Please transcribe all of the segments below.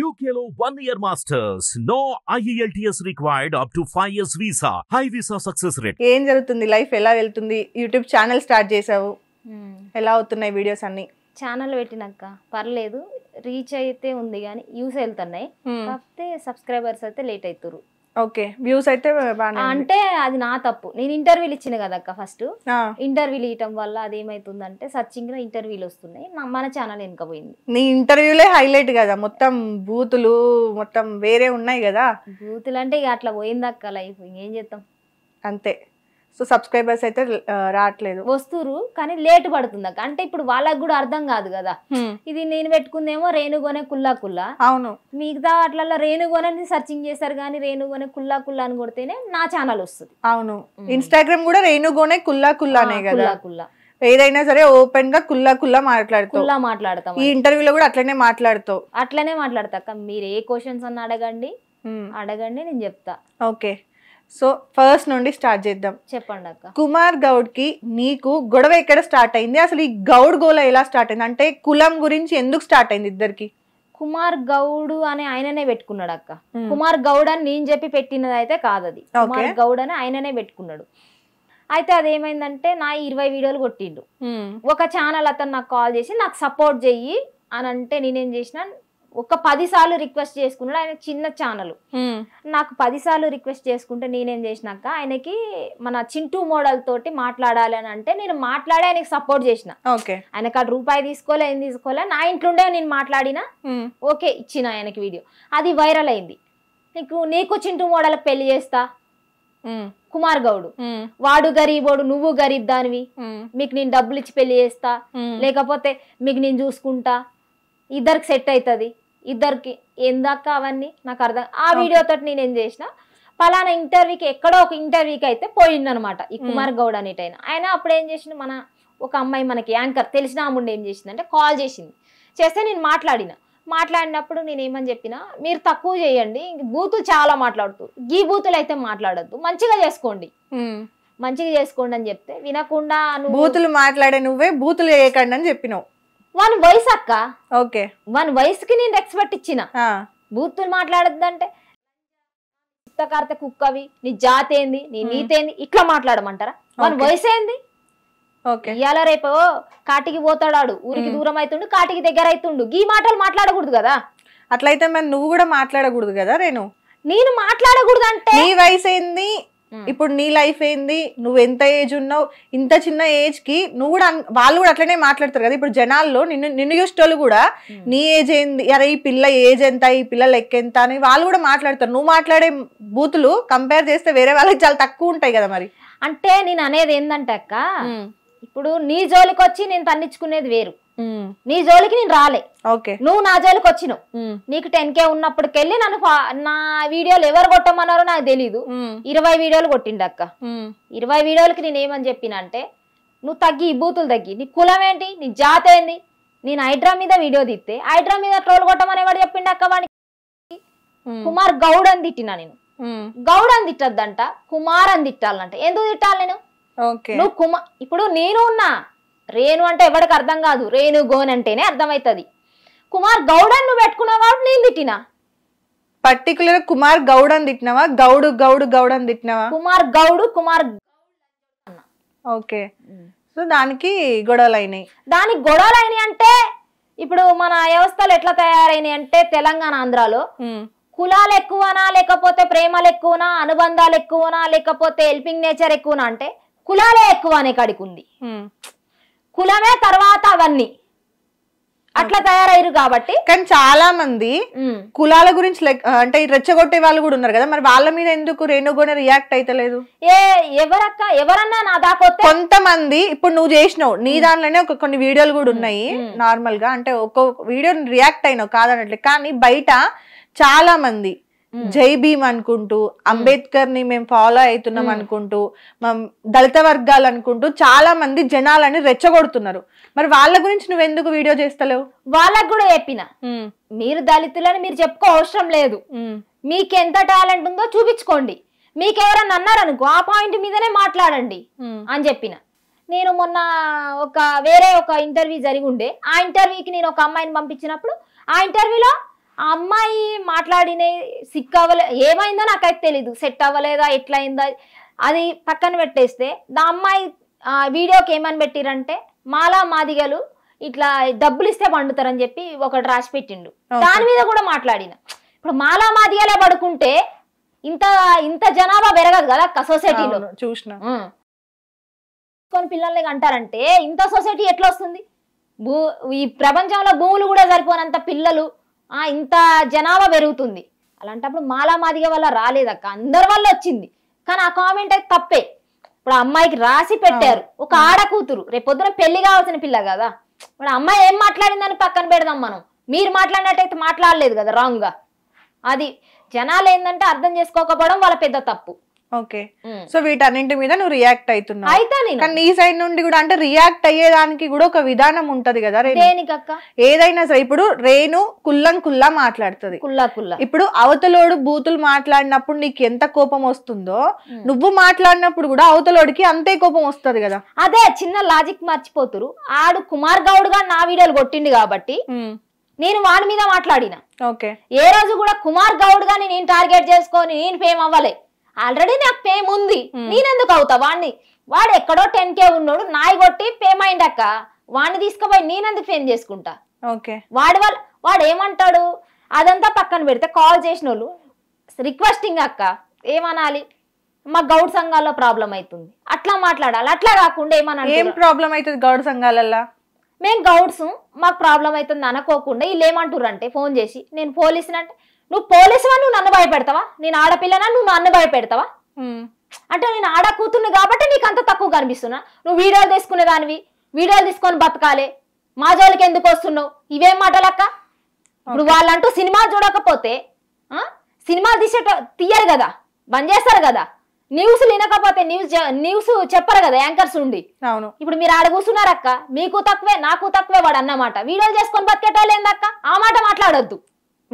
యూకేలో one year masters no IELTS required up to five years visa high visa success rate ఏం జరుగుతుంది life ఎలా వెళ్తుంది YouTube channel start చేసావు hmm. ఎలా అవుతున్నాయి వీడియోస్ అన్ని ఛానల్ పెట్టినాక పర్లేదు రీచ్ అయితే ఉంది కానీ యూస్ వెళ్తున్నాయి hmm. కాకపోతే సబ్స్క్రైబర్స్ అయితే లేట్ అవుతారు ఓకే వ్యూస్ అయితే అంటే అది నా తప్పు నేను ఇంటర్వ్యూలు ఇచ్చిన కదా ఫస్ట్ ఇంటర్వ్యూలు ఇవ్వటం వల్ల అది ఏమైతుందంటే సర్చింగ్ లో ఇంటర్వ్యూలు వస్తున్నాయి మన ఛానల్ పోయింది నీ ఇంటర్వ్యూలే హైలైట్ కదా మొత్తం బూతులు మొత్తం వేరే ఉన్నాయి కదా బూతులు అంటే ఇక అట్లా పోయింది లైఫ్ ఇంకేం చేద్దాం అంతే సో సబ్స్క్రైబర్స్ అయితే రావట్లేదు వస్తురు కానీ లేట్ పడుతుంది అంటే ఇప్పుడు వాళ్ళకి కూడా అర్థం కాదు కదా ఇది నేను పెట్టుకుందేమో రేణుగోనే కుల్లా కుల్లా అవును మిగతా అట్లలో రేణుగోనని సర్చింగ్ చేస్తారు కానీ రేణుగోనే కుల్లా కుల్లా అని కొడితేనే నా ఛానల్ వస్తుంది అవును ఇన్స్టాగ్రామ్ కూడా రేణుగోనే కుల్లా కుల్లానే కదా కుల్లా ఏదైనా సరే ఓపెన్ గా కుల్లా కుల్లా మాట్లాడుతూ కుల్లా మాట్లాడతాం ఈ ఇంటర్వ్యూలో కూడా అట్లనే మాట్లాడుతావు అట్లనే మాట్లాడతా మీరు ఏ క్వశ్చన్స్ అన్న అడగండి అడగండి నేను చెప్తా ఓకే సో ఫస్ట్ నుండి స్టార్ట్ చేద్దాం చెప్పండి అక్క కుమార్ గౌడ్ కి నీకు గొడవ ఎక్కడ స్టార్ట్ అయింది అసలు ఈ గౌడ్ గోల ఎలా స్టార్ట్ అయింది అంటే కులం గురించి ఎందుకు స్టార్ట్ అయింది ఇద్దరికి కుమార్ గౌడ్ అని ఆయననే పెట్టుకున్నాడు అక్క hmm. కుమార్ గౌడ్ అని నేను చెప్పి పెట్టినది అయితే కాదు అది కుమార్ గౌడ్ అని ఆయననే పెట్టుకున్నాడు అయితే అదేమైందంటే నా ఇరవై వీడియోలు కొట్టిండు hmm. ఒక ఛానల్ అతను నాకు కాల్ చేసి నాకు సపోర్ట్ చెయ్యి అని అంటే నేనేం చేసిన ఒక సార్లు రిక్వెస్ట్ చేసుకున్నాడు ఆయన చిన్న ఛానల్ నాకు సార్లు రిక్వెస్ట్ చేసుకుంటే నేనేం చేసినాక ఆయనకి మన చింటూ మోడల్ తోటి మాట్లాడాలి అని అంటే నేను మాట్లాడే ఆయనకి సపోర్ట్ చేసిన ఆయన ఆ రూపాయి తీసుకోలే ఏం తీసుకోలే నా ఇంట్లోండే నేను మాట్లాడినా ఓకే ఇచ్చిన ఆయనకి వీడియో అది వైరల్ అయింది నీకు నీకు చింటూ మోడల్ పెళ్లి చేస్తా కుమార్ గౌడు వాడు గరీబోడు నువ్వు గరీబ్ దానివి మీకు నేను డబ్బులు ఇచ్చి పెళ్లి చేస్తా లేకపోతే మీకు నేను చూసుకుంటా ఇద్దరికి సెట్ అవుతుంది ఇద్దరికి ఎందాక అవన్నీ నాకు అర్థం ఆ తోటి నేను ఏం చేసిన పలానా ఇంటర్వ్యూకి ఎక్కడో ఒక ఇంటర్వ్యూకి అయితే పోయిందనమాట ఈ కుమార్ గౌడ్ అనేటైనా ఆయన అప్పుడు ఏం చేసిండు మన ఒక అమ్మాయి మనకి యాంకర్ తెలిసిన అమ్ముండు ఏం చేసింది అంటే కాల్ చేసింది చేస్తే నేను మాట్లాడిన మాట్లాడినప్పుడు నేను ఏమని చెప్పిన మీరు తక్కువ చేయండి బూతులు చాలా మాట్లాడుతూ గీ బూతులు అయితే మాట్లాడద్దు మంచిగా చేసుకోండి మంచిగా చేసుకోండి అని చెప్తే వినకుండా బూతులు మాట్లాడే నువ్వే బూతులు చేయకండి అని చెప్పినావు వన్ వయసు అక్క ఓకే వన్ వయసుకి నేను ఎక్స్పెక్ట్ ఇచ్చిన బూతులు మాట్లాడద్దంటే పుస్తకార్త కుక్కవి నీ జాతి ఏంది నీ నీతి ఏంది ఇట్లా మాట్లాడమంటారా వన్ వయసు ఏంది ఇవాళ రేపు కాటికి పోతాడాడు ఊరికి దూరం అవుతుండు కాటికి దగ్గర అవుతుండు ఈ మాటలు మాట్లాడకూడదు కదా అట్లయితే మరి నువ్వు కూడా మాట్లాడకూడదు కదా నేను నేను మాట్లాడకూడదు అంటే నీ వయసు ఏంది Hmm. ఇప్పుడు నీ లైఫ్ ఏంది నువ్వు ఎంత ఏజ్ ఉన్నావు ఇంత చిన్న ఏజ్ కి నువ్వు కూడా వాళ్ళు కూడా అట్లనే మాట్లాడతారు కదా ఇప్పుడు జనాల్లో నిన్ను నిన్ను చూసేటోళ్ళు కూడా hmm. నీ ఏజ్ ఏంది అరే ఈ పిల్ల ఏజ్ ఎంత ఈ పిల్ల లెక్క ఎంత అని వాళ్ళు కూడా మాట్లాడతారు నువ్వు మాట్లాడే బూతులు కంపేర్ చేస్తే వేరే వాళ్ళకి చాలా తక్కువ ఉంటాయి కదా మరి అంటే నేను అనేది ఏంటంటే అక్క hmm. ఇప్పుడు నీ జోలికి వచ్చి నేను తన్నించుకునేది వేరు నీ జోలికి నేను రాలే ఓకే నువ్వు నా జోలికి వచ్చిన నీకు టెన్ కే ఉన్నప్పటికెళ్ళి నన్ను నా వీడియోలు ఎవరు కొట్టమన్నారో నాకు తెలీదు ఇరవై వీడియోలు కొట్టిండు అక్క ఇరవై వీడియోలకి నేను ఏమని చెప్పినంటే నువ్వు తగ్గి ఈ బూతులు తగ్గి నీ కులం ఏంటి నీ జాత ఏంది నేను హైడ్రా మీద వీడియో తీస్తే హైడ్రా మీద ట్రోల్ కొట్టమని ఎవడు చెప్పిండు అక్క వాడికి కుమార్ గౌడ్ అని తిట్టినా నేను గౌడ్ అని తిట్టద్దంట కుమార్ అని తిట్టాలంట ఎందుకు తిట్టాలి నేను నువ్వు కుమార్ ఇప్పుడు నేను ఉన్నా రేణు అంటే ఎవరికి అర్థం కాదు రేణు గోన్ అంటేనే అర్థమవుతుంది కుమార్ గౌడన్ నువ్వు పెట్టుకున్నావా నేను తిట్టినా పర్టికులర్ కుమార్ గౌడ్ అని తిట్టినావా గౌడు గౌడు గౌడ్ అని తిట్టినావా కుమార్ గౌడు కుమార్ ఓకే సో దానికి గొడవలు అయినాయి దానికి గొడవలు అయినాయి అంటే ఇప్పుడు మన వ్యవస్థలు ఎట్లా తయారైనాయి అంటే తెలంగాణ ఆంధ్రాలో కులాలు ఎక్కువనా లేకపోతే ప్రేమలు ఎక్కువనా అనుబంధాలు ఎక్కువనా లేకపోతే హెల్పింగ్ నేచర్ ఎక్కువనా అంటే కులాలే ఎక్కువ అనే కడుకుంది ఉంది కులమే తర్వాత అవన్నీ అట్లా తయారయ్యారు కాబట్టి కానీ చాలా మంది కులాల గురించి అంటే రెచ్చగొట్టే వాళ్ళు కూడా ఉన్నారు కదా మరి వాళ్ళ మీద ఎందుకు రేణుగోన రియాక్ట్ అయితలేదు ఏ ఎవరక్క ఎవరన్నా నా దాకా కొంతమంది ఇప్పుడు నువ్వు చేసినావు నీ దానిలోనే ఒక కొన్ని వీడియోలు కూడా ఉన్నాయి నార్మల్ గా అంటే ఒక్కొక్క వీడియో రియాక్ట్ అయినావు కాదన్నట్లే కానీ బయట చాలా మంది జై భీమ్ అనుకుంటూ అంబేద్కర్ ని మేము ఫాలో అవుతున్నాం అనుకుంటూ దళిత వర్గాలు అనుకుంటూ చాలా మంది జనాలని రెచ్చగొడుతున్నారు మరి వాళ్ళ గురించి నువ్వు ఎందుకు వీడియో చేస్తలేవు వాళ్ళకు కూడా చెప్పిన మీరు దళితులని మీరు చెప్పుకో అవసరం లేదు మీకు ఎంత టాలెంట్ ఉందో చూపించుకోండి మీకు ఎవరన్నా అన్నారనుకో ఆ పాయింట్ మీదనే మాట్లాడండి అని చెప్పిన నేను మొన్న ఒక వేరే ఒక ఇంటర్వ్యూ జరిగి ఉండే ఆ ఇంటర్వ్యూకి నేను ఒక అమ్మాయిని పంపించినప్పుడు ఆ ఇంటర్వ్యూలో ఆ అమ్మాయి మాట్లాడిన సిక్ అవ్వలే ఏమైందో నాకైతే తెలీదు సెట్ అవ్వలేదా ఎట్లయిందా అది పక్కన పెట్టేస్తే దా అమ్మాయి వీడియోకి ఏమని పెట్టిరంటే మాలా మాదిగలు ఇట్లా డబ్బులు ఇస్తే పండుతారని చెప్పి ఒకటి రాసి పెట్టిండు దాని మీద కూడా మాట్లాడిన ఇప్పుడు మాలా మాదిగలే పడుకుంటే ఇంత ఇంత జనాభా పెరగదు కదా సొసైటీలో చూసిన కొన్ని పిల్లల్ని అంటారంటే ఇంత సొసైటీ ఎట్లా వస్తుంది భూ ఈ ప్రపంచంలో భూములు కూడా సరిపోనంత పిల్లలు ఇంత జనాభా పెరుగుతుంది అలాంటప్పుడు మాలా మాదిగ వల్ల రాలేదక్క అందరి వల్ల వచ్చింది కానీ ఆ కామెంట్ అయితే తప్పే ఇప్పుడు అమ్మాయికి రాసి పెట్టారు ఒక ఆడ కూతురు రేపొద్దున పెళ్లి కావాల్సిన పిల్ల కదా ఇప్పుడు అమ్మాయి ఏం మాట్లాడిందని పక్కన పెడదాం మనం మీరు మాట్లాడినట్టయితే మాట్లాడలేదు కదా రాంగ్గా అది జనాలు ఏంటంటే అర్థం చేసుకోకపోవడం వాళ్ళ పెద్ద తప్పు ఓకే సో వీటన్నింటి మీద నువ్వు రియాక్ట్ అవుతున్నావు అయితే నీ సైడ్ నుండి కూడా అంటే రియాక్ట్ అయ్యేదానికి కూడా ఒక విధానం ఉంటది కదా ఏదైనా సరే ఇప్పుడు రేణు కుల్లం కుల్లా మాట్లాడుతుంది కుల్లా ఇప్పుడు అవతలోడు బూతులు మాట్లాడినప్పుడు నీకు ఎంత కోపం వస్తుందో నువ్వు మాట్లాడినప్పుడు కూడా అవతలోడికి అంతే కోపం వస్తుంది కదా అదే చిన్న లాజిక్ మర్చిపోతురు ఆడు కుమార్ గౌడ్గా గా నా వీడియోలు కొట్టిండు కాబట్టి నేను వాడి మీద మాట్లాడిన ఓకే ఏ రోజు కూడా కుమార్ గౌడ్ గా నేను టార్గెట్ చేసుకొని నేను ఫేమ్ అవ్వలే ఆల్రెడీ నాకు పేమ్ ఉంది hmm. నేనెందుకు అవుతా వాడిని వాడు ఎక్కడో టెన్ కే ఉన్నాడు నాయి కొట్టి పేమ్ అక్క వాడిని తీసుకుపోయి నేనెందుకు పేమ్ చేసుకుంటా ఓకే వాడి వాళ్ళ వాడు ఏమంటాడు అదంతా పక్కన పెడితే కాల్ చేసిన రిక్వెస్టింగ్ అక్క ఏమనాలి మా గౌడ్ సంఘాల్లో ప్రాబ్లం అవుతుంది అట్లా మాట్లాడాలి అట్లా కాకుండా ఏమన్నా ఏం ప్రాబ్లం అవుతుంది గౌడ్ సంఘాలల్లో మేము గౌడ్స్ మాకు ప్రాబ్లం అవుతుంది అనుకోకుండా వీళ్ళు ఏమంటారు అంటే ఫోన్ చేసి నేను పోలీసుని అంటే నువ్వు పోలీసువా నువ్వు నన్ను భయపెడతావా నేను ఆడపిల్లనా నువ్వు నన్ను భయపెడతావా అంటే నేను ఆడ కూతున్ను కాబట్టి నీకు అంత తక్కువ కనిపిస్తున్నా నువ్వు వీడియోలు తీసుకునే దానివి వీడియోలు తీసుకొని బతకాలి మా జోలికి ఎందుకు వస్తున్నావు ఇవేం మాటలక్క ఇప్పుడు వాళ్ళంటూ సినిమా చూడకపోతే సినిమా తీసేట తీయరు కదా బంద్ చేస్తారు కదా న్యూస్ వినకపోతే న్యూస్ న్యూస్ చెప్పరు కదా యాంకర్స్ ఉండి అవును ఇప్పుడు మీరు ఆడ కూర్చున్నారక్క మీకు తక్కువే నాకు తక్కువే వాడు అన్నమాట వీడియోలు చేసుకొని బతికేటోళ్ళు ఏందక్క ఆ మాట మాట్లాడొద్దు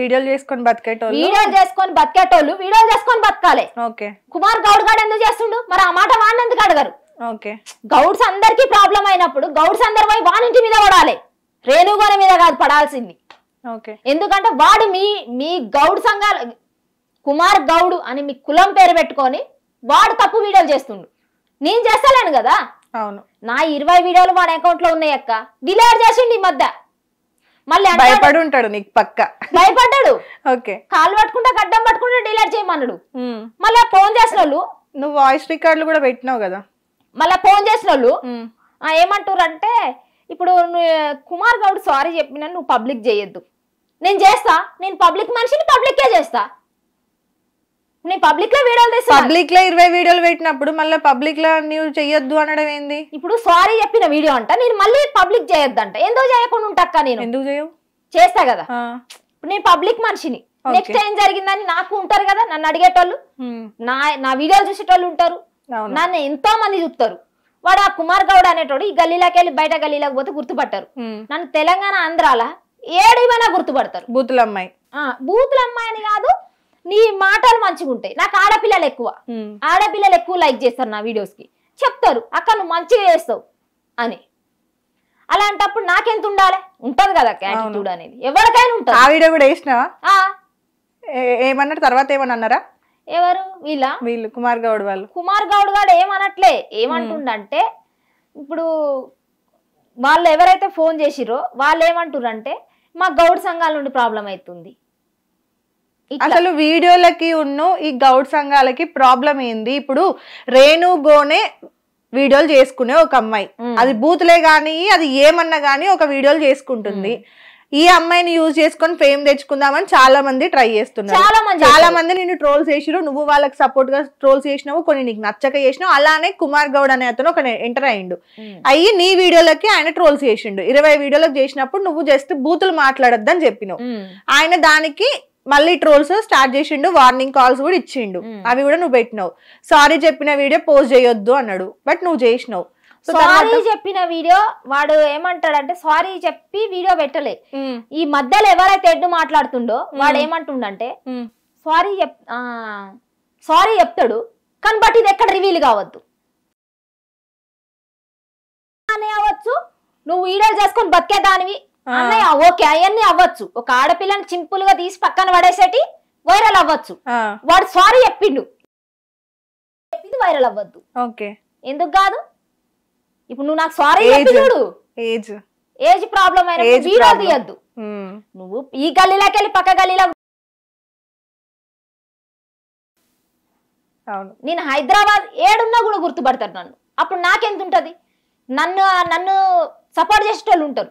వీడియోలు చేసుకొని బతికేటోళ్ళు వీడియోలు చేసుకొని బతికేటోళ్ళు వీడియోలు చేసుకొని బతకాలి ఓకే కుమార్ గౌడ్ గాడు ఎందుకు చేస్తుండు మరి ఆ మాట వాడిని ఎందుకు అడగరు ఓకే గౌడ్స్ అందరికి ప్రాబ్లం అయినప్పుడు గౌడ్స్ అందరు పోయి వానింటి మీద పడాలి రేణుగోల మీద కాదు పడాల్సింది ఓకే ఎందుకంటే వాడు మీ మీ గౌడ్ సంఘాలు కుమార్ గౌడు అని మీ కులం పేరు పెట్టుకొని వాడు తప్పు వీడియోలు చేస్తుండు నేను చేస్తాను కదా అవును నా ఇరవై వీడియోలు వాడి అకౌంట్ లో ఉన్నాయి అక్క డిలీట్ చేసిండి ఈ మధ్య మళ్ళీ భయపడి ఉంటాడు నీకు పక్క భయపడ్డాడు ఓకే కాలు పట్టుకుంటా గడ్డం పట్టుకుంటా డిలీట్ చేయమన్నాడు మళ్ళీ ఫోన్ చేసిన వాళ్ళు నువ్వు వాయిస్ రికార్డులు కూడా పెట్టినావు కదా మళ్ళీ ఫోన్ చేసిన వాళ్ళు ఏమంటారు అంటే ఇప్పుడు కుమార్ గౌడ్ సారీ చెప్పిన నువ్వు పబ్లిక్ చేయొద్దు నేను చేస్తా నేను పబ్లిక్ మనిషిని పబ్లిక్ చేస్తా నేను పబ్లిక్ లో పబ్లిక్ లో ఇరవై వీడియోలు పెట్టినప్పుడు మళ్ళీ పబ్లిక్ లో అనడం ఏంది ఇప్పుడు సారీ చెప్పిన వీడియో అంట నేను మళ్ళీ పబ్లిక్ ఎందుకు చేయకుండా నేను ఎందుకు కదా నేను పబ్లిక్ మనిషిని నెక్స్ట్ ఏం జరిగిందని నాకు ఉంటారు కదా నన్ను అడిగేటోళ్ళు నా నా వీడియోలు చూసేటోళ్ళు ఉంటారు నన్ను ఎంతో మంది చూస్తారు వాడు ఆ కుమార్ గౌడ్ అనేటోడు ఈ గల్లీలోకి వెళ్ళి బయట గల్లీలోకి పోతే గుర్తుపట్టారు నన్ను తెలంగాణ ఆంధ్రాల ఏడేమైనా గుర్తుపడతారు బూతులమ్మాయి బూతులమ్మాయి అని కాదు నీ మాటలు మంచిగా ఉంటాయి నాకు ఆడపిల్లలు ఎక్కువ ఆడపిల్లలు ఎక్కువ లైక్ చేస్తారు నా వీడియోస్కి చెప్తారు అక్క నువ్వు మంచిగా చేస్తావు అని అలాంటప్పుడు నాకెంత ఉండాలి ఉంటది కదా యాటిట్యూడ్ అనేది ఎవరికైనా ఉంటుంది ఆ వీడియో కూడా వేసినావా ఏమన్నారు తర్వాత ఏమన్నారా ఎవరు వీళ్ళ వీళ్ళు కుమార్ గౌడ్ వాళ్ళు కుమార్ గౌడ్ గారు ఏమనట్లే ఏమంటుండంటే ఇప్పుడు వాళ్ళు ఎవరైతే ఫోన్ చేసిరో వాళ్ళు అంటే మా గౌడ్ సంఘాల నుండి ప్రాబ్లం అవుతుంది అసలు వీడియోలకి ఉన్న ఈ గౌడ్ సంఘాలకి ప్రాబ్లం ఏంది ఇప్పుడు రేణు గోనే వీడియోలు చేసుకునే ఒక అమ్మాయి అది బూతులే గాని అది ఏమన్నా గానీ ఒక వీడియోలు చేసుకుంటుంది ఈ అమ్మాయిని యూజ్ చేసుకొని ఫేమ్ తెచ్చుకుందామని చాలా మంది ట్రై చేస్తున్నారు చాలా మంది చాలా మంది నేను ట్రోల్స్ చేసిరు నువ్వు వాళ్ళకి సపోర్ట్ గా ట్రోల్స్ చేసినావు కొన్ని నీకు నచ్చక చేసినావు అలానే కుమార్ గౌడ్ అనే అతను ఒక ఎంటర్ అయ్యిండు అయ్యి నీ వీడియోలకి ఆయన ట్రోల్స్ చేసిండు ఇరవై వీడియోలకు చేసినప్పుడు నువ్వు జస్ట్ బూతులు మాట్లాడొద్దని చెప్పినావు ఆయన దానికి మళ్ళీ ట్రోల్స్ స్టార్ట్ చేసిండు వార్నింగ్ కాల్స్ కూడా ఇచ్చిండు hmm. అవి కూడా నువ్వు పెట్టినావు సారీ చెప్పిన వీడియో పోస్ట్ చేయొద్దు అన్నాడు బట్ నువ్వు చేసినావు సారీ చెప్పిన వీడియో వాడు ఏమంటాడంటే సారీ చెప్పి వీడియో పెట్టలే hmm. ఈ మధ్యలో ఎవరైతే ఎడ్డు మాట్లాడుతుండో hmm. వాడు ఏమంటుండంటే సారీ చెప్ సారీ చెప్తాడు కానీ బట్ ఇది ఎక్కడ రివీల్ కావద్దు అవ్వచ్చు నువ్వు వీడియో చేసుకొని బతికేదానివి దానివి అన్నయ్య ఓకే అవన్నీ అవ్వచ్చు ఒక ఆడపిల్లని సింపుల్ గా తీసి పక్కన పడేసేటి వైరల్ అవ్వచ్చు వాడు సారీ చెప్పిండు చెప్పింది వైరల్ అవ్వద్దు ఓకే ఎందుకు కాదు ఇప్పుడు నువ్వు నాకు సారీ చూడు ఏజ్ ప్రాబ్లం అయిన తీయద్దు hmm. నువ్వు ఈ గల్లీలోకి వెళ్ళి పక్క గల్లీలో అవును నేను హైదరాబాద్ ఏడున్నా కూడా గుర్తుపడతారు నన్ను అప్పుడు నాకెంత ఉంటది నన్ను నన్ను సపోర్ట్ చేసేటోళ్ళు ఉంటారు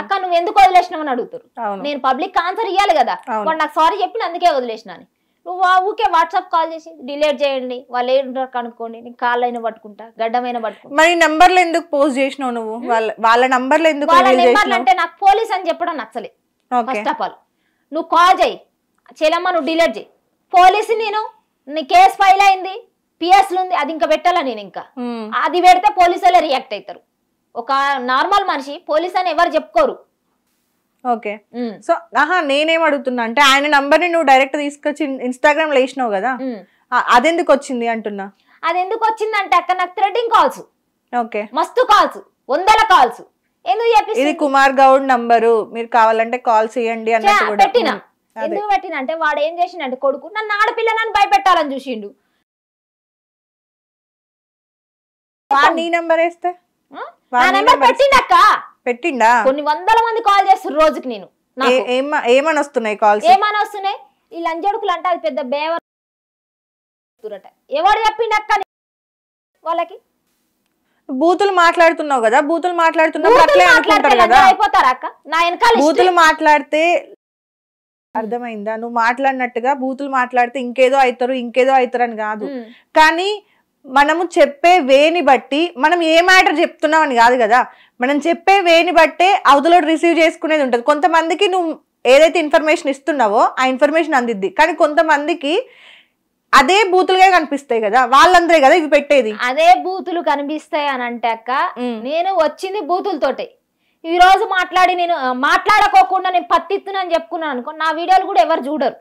అక్క నువ్వు ఎందుకు వదిలేసినావు అని అడుగుతారు నేను పబ్లిక్ ఆన్సర్ ఇవ్వాలి కదా వాడు నాకు సారీ చెప్పిన అందుకే వదిలేసిన నువ్వు ఊకే వాట్సాప్ కాల్ చేసి డిలేట్ చేయండి వాళ్ళు ఏంటారు కనుక్కోండి నీ కాల్ అయినా పట్టుకుంటా గడ్డమైన పట్టుకుంటా మరి నంబర్లు ఎందుకు పోస్ట్ చేసినావు నువ్వు వాళ్ళ వాళ్ళ నంబర్లు ఎందుకు వాళ్ళ నెంబర్లు అంటే నాకు పోలీస్ అని చెప్పడం నచ్చలే ఫస్ట్ ఆఫ్ ఆల్ నువ్వు కాల్ చేయి చెలమ్మ నువ్వు డిలేట్ చేయి పోలీస్ నేను నీ కేసు ఫైల్ అయింది పిఎస్లు ఉంది అది ఇంకా పెట్టాలా నేను ఇంకా అది పెడితే వాళ్ళే రియాక్ట్ అవుతారు ఒక నార్మల్ మనిషి పోలీస్ అని ఎవరు చెప్పుకోరు ఓకే సో ఆహా నేనేం అడుగుతున్నా అంటే ఆయన నంబర్ ని నువ్వు డైరెక్ట్ తీసుకొచ్చి ఇన్స్టాగ్రామ్ లో వేసినావు కదా అదెందుకు వచ్చింది అంటున్నా అది ఎందుకు వచ్చింది అంటే అక్క నాకు థ్రెడింగ్ కాల్స్ ఓకే మస్తు కాల్స్ వందల కాల్స్ ఎందుకు చెప్పి ఇది కుమార్ గౌడ్ నంబరు మీరు కావాలంటే కాల్ చేయండి అని పెట్టిన ఎందుకు పెట్టిన అంటే వాడు ఏం చేసిండంటే కొడుకు నన్ను ఆడపిల్ల నన్ను భయపెట్టాలని చూసిండు నీ నంబర్ వేస్తే పెట్టిండక్క పెట్టిండా కొన్ని వందల మంది కాల్ చేస్తారు రోజుకి నేను ఏమని వస్తున్నాయి కాల్స్ ఏమని వస్తున్నాయి ఈ లంజడుకులు అంటే అది పెద్ద బేవరట ఎవరు చెప్పిండక్క వాళ్ళకి బూతులు మాట్లాడుతున్నావు కదా బూతులు మాట్లాడుతున్నావు కదా అయిపోతారు అక్క నా వెనకాల బూతులు మాట్లాడితే అర్థమైందా నువ్వు మాట్లాడినట్టుగా బూతులు మాట్లాడితే ఇంకేదో అవుతారు ఇంకేదో అవుతారు అని కాదు కానీ మనము చెప్పే వేని బట్టి మనం ఏ మ్యాటర్ అని కాదు కదా మనం చెప్పే వేని బట్టే అవతలో రిసీవ్ చేసుకునేది ఉంటుంది కొంతమందికి నువ్వు ఏదైతే ఇన్ఫర్మేషన్ ఇస్తున్నావో ఆ ఇన్ఫర్మేషన్ అందిద్ది కానీ కొంతమందికి అదే బూతులుగా కనిపిస్తాయి కదా వాళ్ళందరే కదా ఇవి పెట్టేది అదే బూతులు కనిపిస్తాయి అని అంటే అక్క నేను వచ్చింది బూతులతోటే ఈ రోజు మాట్లాడి నేను మాట్లాడకోకుండా నేను పత్తిత్తునని చెప్పుకున్నాను అనుకో నా వీడియోలు కూడా ఎవరు చూడరు